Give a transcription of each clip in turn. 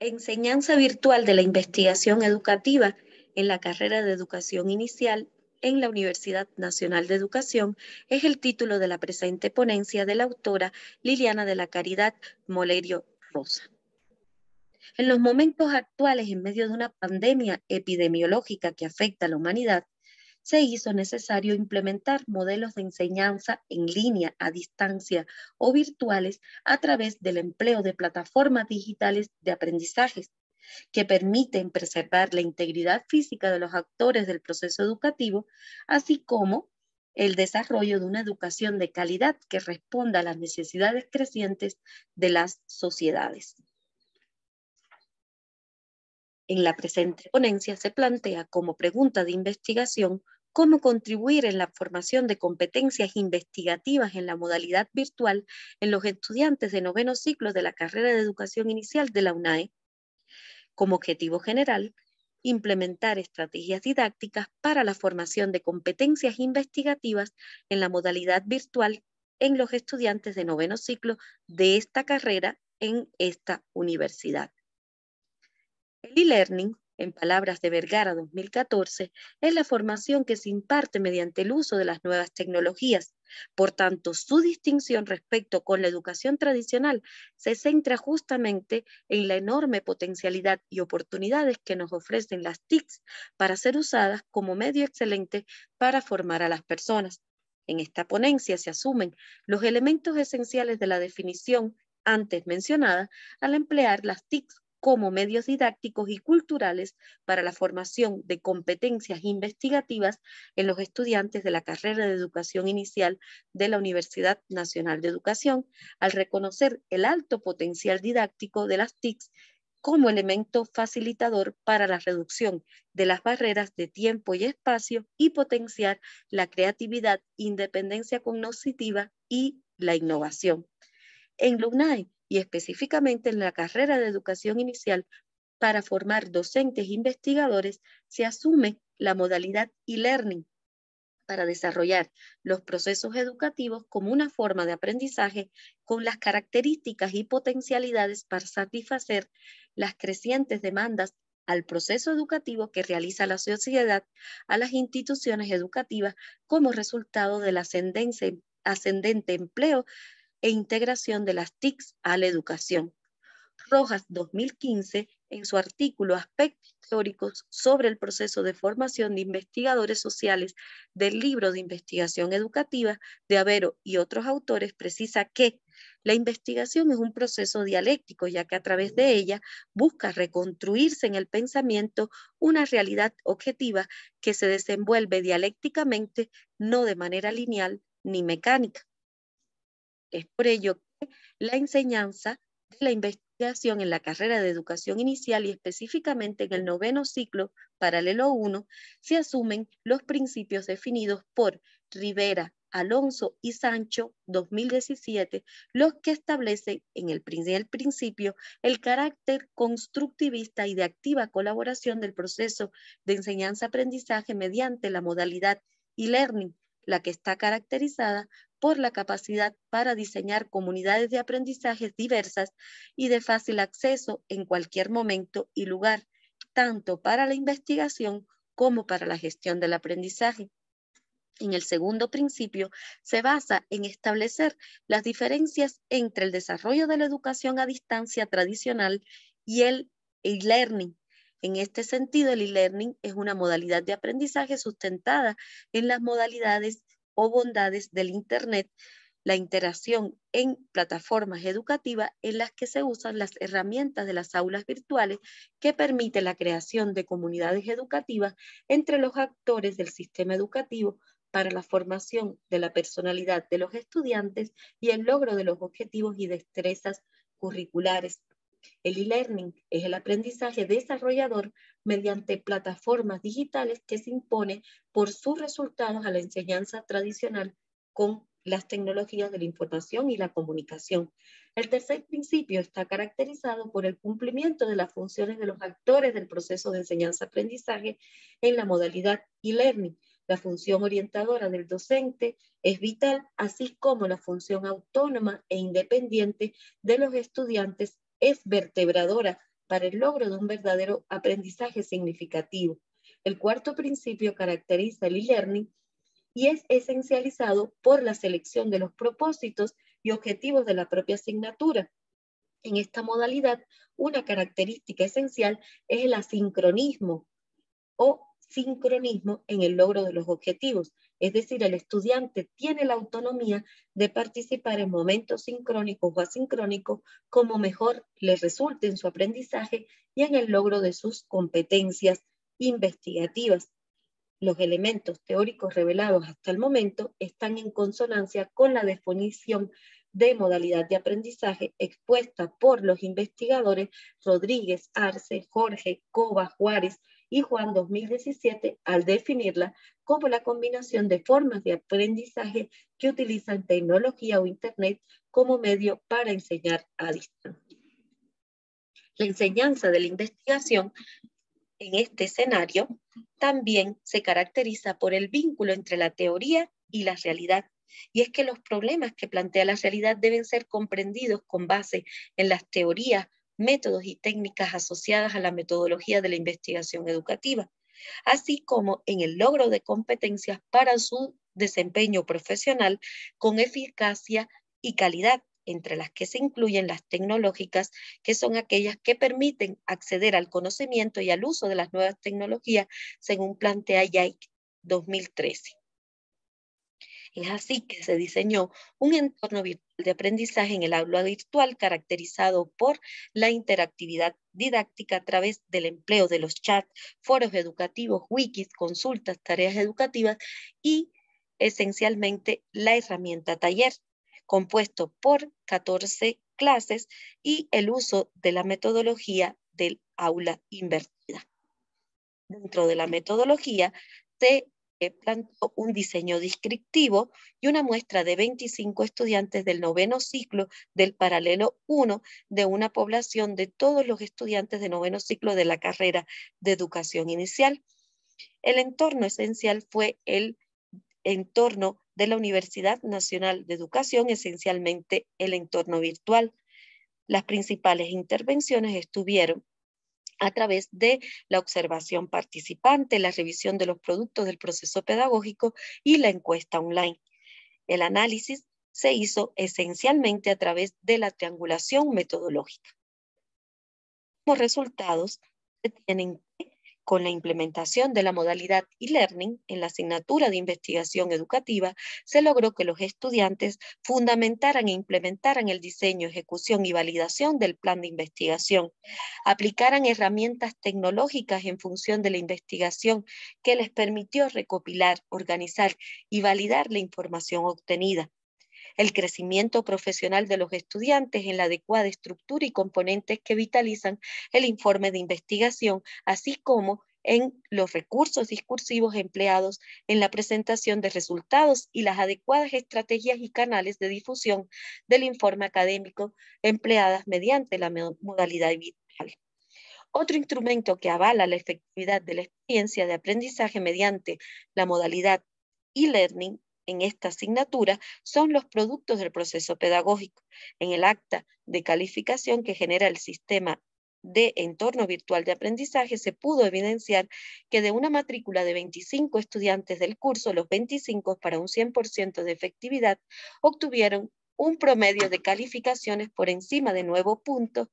Enseñanza virtual de la investigación educativa en la carrera de educación inicial en la Universidad Nacional de Educación es el título de la presente ponencia de la autora Liliana de la Caridad Molerio Rosa. En los momentos actuales, en medio de una pandemia epidemiológica que afecta a la humanidad, se hizo necesario implementar modelos de enseñanza en línea, a distancia o virtuales a través del empleo de plataformas digitales de aprendizajes que permiten preservar la integridad física de los actores del proceso educativo, así como el desarrollo de una educación de calidad que responda a las necesidades crecientes de las sociedades. En la presente ponencia se plantea como pregunta de investigación cómo contribuir en la formación de competencias investigativas en la modalidad virtual en los estudiantes de noveno ciclo de la carrera de educación inicial de la UNAE. Como objetivo general, implementar estrategias didácticas para la formación de competencias investigativas en la modalidad virtual en los estudiantes de noveno ciclo de esta carrera en esta universidad. El e-learning en palabras de Vergara 2014, es la formación que se imparte mediante el uso de las nuevas tecnologías. Por tanto, su distinción respecto con la educación tradicional se centra justamente en la enorme potencialidad y oportunidades que nos ofrecen las TICs para ser usadas como medio excelente para formar a las personas. En esta ponencia se asumen los elementos esenciales de la definición antes mencionada al emplear las TICs como medios didácticos y culturales para la formación de competencias investigativas en los estudiantes de la carrera de educación inicial de la Universidad Nacional de Educación, al reconocer el alto potencial didáctico de las TICs como elemento facilitador para la reducción de las barreras de tiempo y espacio y potenciar la creatividad, independencia cognitiva y la innovación. En LUNAI y específicamente en la carrera de educación inicial para formar docentes e investigadores, se asume la modalidad e-learning para desarrollar los procesos educativos como una forma de aprendizaje con las características y potencialidades para satisfacer las crecientes demandas al proceso educativo que realiza la sociedad a las instituciones educativas como resultado del ascendente, ascendente empleo e integración de las TICs a la educación. Rojas 2015, en su artículo Aspectos teóricos sobre el proceso de formación de investigadores sociales del libro de investigación educativa de Avero y otros autores, precisa que la investigación es un proceso dialéctico, ya que a través de ella busca reconstruirse en el pensamiento una realidad objetiva que se desenvuelve dialécticamente, no de manera lineal ni mecánica. Es por ello que la enseñanza la investigación en la carrera de educación inicial y específicamente en el noveno ciclo paralelo 1 se asumen los principios definidos por Rivera, Alonso y Sancho 2017, los que establecen en el principio el carácter constructivista y de activa colaboración del proceso de enseñanza-aprendizaje mediante la modalidad e-learning la que está caracterizada por la capacidad para diseñar comunidades de aprendizajes diversas y de fácil acceso en cualquier momento y lugar, tanto para la investigación como para la gestión del aprendizaje. En el segundo principio, se basa en establecer las diferencias entre el desarrollo de la educación a distancia tradicional y el e-learning, en este sentido, el e-learning es una modalidad de aprendizaje sustentada en las modalidades o bondades del Internet, la interacción en plataformas educativas en las que se usan las herramientas de las aulas virtuales que permite la creación de comunidades educativas entre los actores del sistema educativo para la formación de la personalidad de los estudiantes y el logro de los objetivos y destrezas curriculares el e-learning es el aprendizaje desarrollador mediante plataformas digitales que se impone por sus resultados a la enseñanza tradicional con las tecnologías de la información y la comunicación. El tercer principio está caracterizado por el cumplimiento de las funciones de los actores del proceso de enseñanza-aprendizaje en la modalidad e-learning. La función orientadora del docente es vital, así como la función autónoma e independiente de los estudiantes es vertebradora para el logro de un verdadero aprendizaje significativo. El cuarto principio caracteriza el e-learning y es esencializado por la selección de los propósitos y objetivos de la propia asignatura. En esta modalidad, una característica esencial es el asincronismo o sincronismo en el logro de los objetivos. Es decir, el estudiante tiene la autonomía de participar en momentos sincrónicos o asincrónicos como mejor le resulte en su aprendizaje y en el logro de sus competencias investigativas. Los elementos teóricos revelados hasta el momento están en consonancia con la definición de modalidad de aprendizaje expuesta por los investigadores Rodríguez, Arce, Jorge, Cova, Juárez y Juan 2017 al definirla como la combinación de formas de aprendizaje que utilizan tecnología o Internet como medio para enseñar a distancia. La enseñanza de la investigación en este escenario también se caracteriza por el vínculo entre la teoría y la realidad y es que los problemas que plantea la realidad deben ser comprendidos con base en las teorías, métodos y técnicas asociadas a la metodología de la investigación educativa, así como en el logro de competencias para su desempeño profesional con eficacia y calidad entre las que se incluyen las tecnológicas, que son aquellas que permiten acceder al conocimiento y al uso de las nuevas tecnologías, según plantea IAIC 2013. Es así que se diseñó un entorno virtual de aprendizaje en el aula virtual caracterizado por la interactividad didáctica a través del empleo de los chats, foros educativos, wikis, consultas, tareas educativas y esencialmente la herramienta taller, compuesto por 14 clases y el uso de la metodología del aula invertida. Dentro de la metodología se Planteó un diseño descriptivo y una muestra de 25 estudiantes del noveno ciclo del paralelo 1 de una población de todos los estudiantes de noveno ciclo de la carrera de educación inicial. El entorno esencial fue el entorno de la Universidad Nacional de Educación, esencialmente el entorno virtual. Las principales intervenciones estuvieron a través de la observación participante, la revisión de los productos del proceso pedagógico y la encuesta online. El análisis se hizo esencialmente a través de la triangulación metodológica. Como resultados, se tienen con la implementación de la modalidad e-learning en la asignatura de investigación educativa, se logró que los estudiantes fundamentaran e implementaran el diseño, ejecución y validación del plan de investigación, aplicaran herramientas tecnológicas en función de la investigación que les permitió recopilar, organizar y validar la información obtenida, el crecimiento profesional de los estudiantes en la adecuada estructura y componentes que vitalizan el informe de investigación, así como en los recursos discursivos empleados en la presentación de resultados y las adecuadas estrategias y canales de difusión del informe académico empleadas mediante la modalidad virtual. Otro instrumento que avala la efectividad de la experiencia de aprendizaje mediante la modalidad e-learning en esta asignatura son los productos del proceso pedagógico. En el acta de calificación que genera el sistema de entorno virtual de aprendizaje, se pudo evidenciar que de una matrícula de 25 estudiantes del curso, los 25 para un 100% de efectividad obtuvieron un promedio de calificaciones por encima de nueve puntos,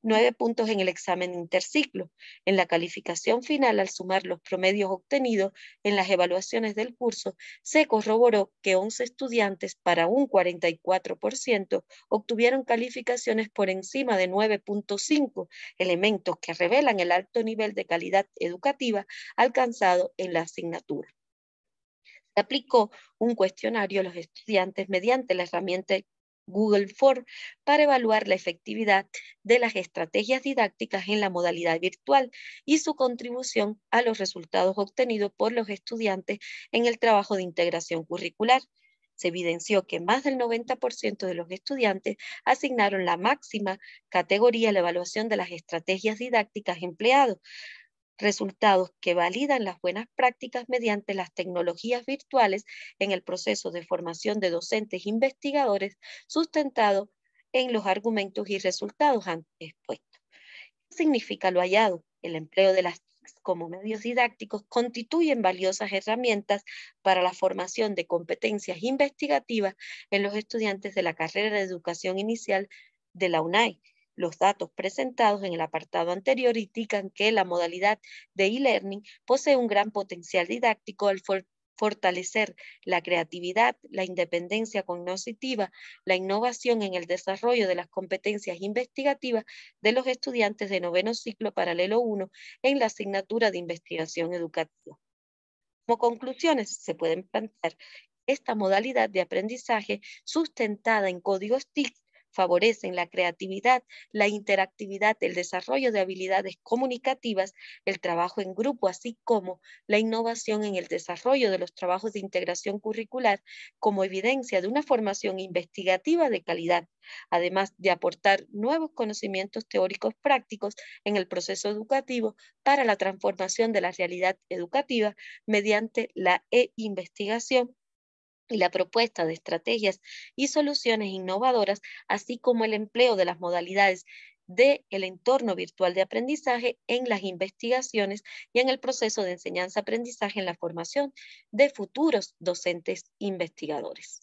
nueve puntos en el examen interciclo. En la calificación final, al sumar los promedios obtenidos en las evaluaciones del curso, se corroboró que 11 estudiantes para un 44% obtuvieron calificaciones por encima de 9.5, elementos que revelan el alto nivel de calidad educativa alcanzado en la asignatura aplicó un cuestionario a los estudiantes mediante la herramienta Google Form para evaluar la efectividad de las estrategias didácticas en la modalidad virtual y su contribución a los resultados obtenidos por los estudiantes en el trabajo de integración curricular. Se evidenció que más del 90% de los estudiantes asignaron la máxima categoría a la evaluación de las estrategias didácticas empleadas, resultados que validan las buenas prácticas mediante las tecnologías virtuales en el proceso de formación de docentes investigadores sustentado en los argumentos y resultados antes expuestos. ¿Qué significa lo hallado? El empleo de las como medios didácticos constituyen valiosas herramientas para la formación de competencias investigativas en los estudiantes de la carrera de educación inicial de la UNAI los datos presentados en el apartado anterior indican que la modalidad de e-learning posee un gran potencial didáctico al fortalecer la creatividad, la independencia cognitiva, la innovación en el desarrollo de las competencias investigativas de los estudiantes de noveno ciclo paralelo 1 en la asignatura de investigación educativa. Como conclusiones, se pueden plantear esta modalidad de aprendizaje sustentada en códigos TIC favorecen la creatividad, la interactividad, el desarrollo de habilidades comunicativas, el trabajo en grupo, así como la innovación en el desarrollo de los trabajos de integración curricular como evidencia de una formación investigativa de calidad, además de aportar nuevos conocimientos teóricos prácticos en el proceso educativo para la transformación de la realidad educativa mediante la e-investigación y la propuesta de estrategias y soluciones innovadoras, así como el empleo de las modalidades del entorno virtual de aprendizaje en las investigaciones y en el proceso de enseñanza-aprendizaje en la formación de futuros docentes investigadores.